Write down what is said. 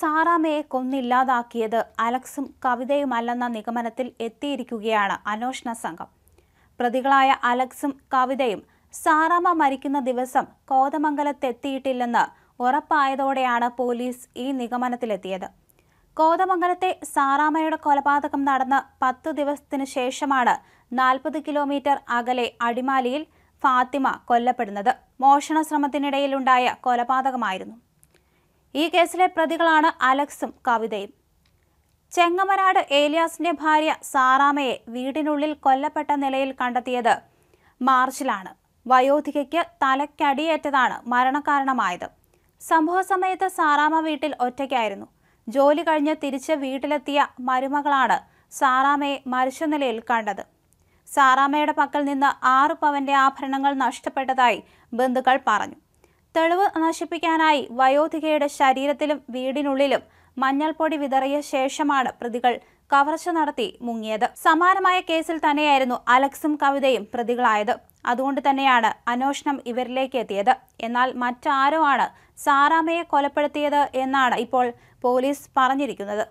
സാറാമയെ കൊന്നില്ലാതാക്കിയത് അലക്സും കവിതയുമല്ലെന്ന നിഗമനത്തിൽ എത്തിയിരിക്കുകയാണ് അന്വേഷണ സംഘം പ്രതികളായ അലക്സും കവിതയും സാറാമ മരിക്കുന്ന ദിവസം കോതമംഗലത്തെത്തിയിട്ടില്ലെന്ന് ഉറപ്പായതോടെയാണ് പോലീസ് ഈ നിഗമനത്തിലെത്തിയത് കോതമംഗലത്തെ സാറാമയുടെ കൊലപാതകം നടന്ന് പത്ത് ദിവസത്തിനു ശേഷമാണ് നാൽപ്പത് കിലോമീറ്റർ അകലെ അടിമാലിയിൽ ഫാത്തിമ കൊല്ലപ്പെടുന്നത് മോഷണ ശ്രമത്തിനിടയിലുണ്ടായ കൊലപാതകമായിരുന്നു ഈ കേസിലെ പ്രതികളാണ് അലക്സും കവിതയും ചെങ്ങമനാട് ഏലിയാസിന്റെ ഭാര്യ സാറാമയെ വീടിനുള്ളിൽ കൊല്ലപ്പെട്ട നിലയിൽ കണ്ടെത്തിയത് മാർച്ചിലാണ് വയോധികയ്ക്ക് തലക്കടിയേറ്റതാണ് മരണകാരണമായത് സംഭവ സമയത്ത് സാറാമ വീട്ടിൽ ഒറ്റയ്ക്കായിരുന്നു ജോലി കഴിഞ്ഞ് തിരിച്ച് വീട്ടിലെത്തിയ മരുമകളാണ് സാറാമയെ മരിച്ച നിലയിൽ കണ്ടത് സാറാമയുടെ പക്കൽ നിന്ന് ആറ് പവന്റെ ആഭരണങ്ങൾ നഷ്ടപ്പെട്ടതായി ബന്ധുക്കൾ പറഞ്ഞു തെളിവ് നശിപ്പിക്കാനായി വയോധികയുടെ ശരീരത്തിലും വീടിനുള്ളിലും മഞ്ഞൾപ്പൊടി വിതറിയ ശേഷമാണ് പ്രതികൾ കവർച്ച നടത്തി മുങ്ങിയത് സമാനമായ കേസിൽ തന്നെയായിരുന്നു അലക്സും കവിതയും പ്രതികളായത് അതുകൊണ്ട് തന്നെയാണ് അന്വേഷണം ഇവരിലേക്ക് എത്തിയത് എന്നാൽ മറ്റാരോ ആണ് സാറാമയെ കൊലപ്പെടുത്തിയത് എന്നാണ് ഇപ്പോൾ പോലീസ് പറഞ്ഞിരിക്കുന്നത്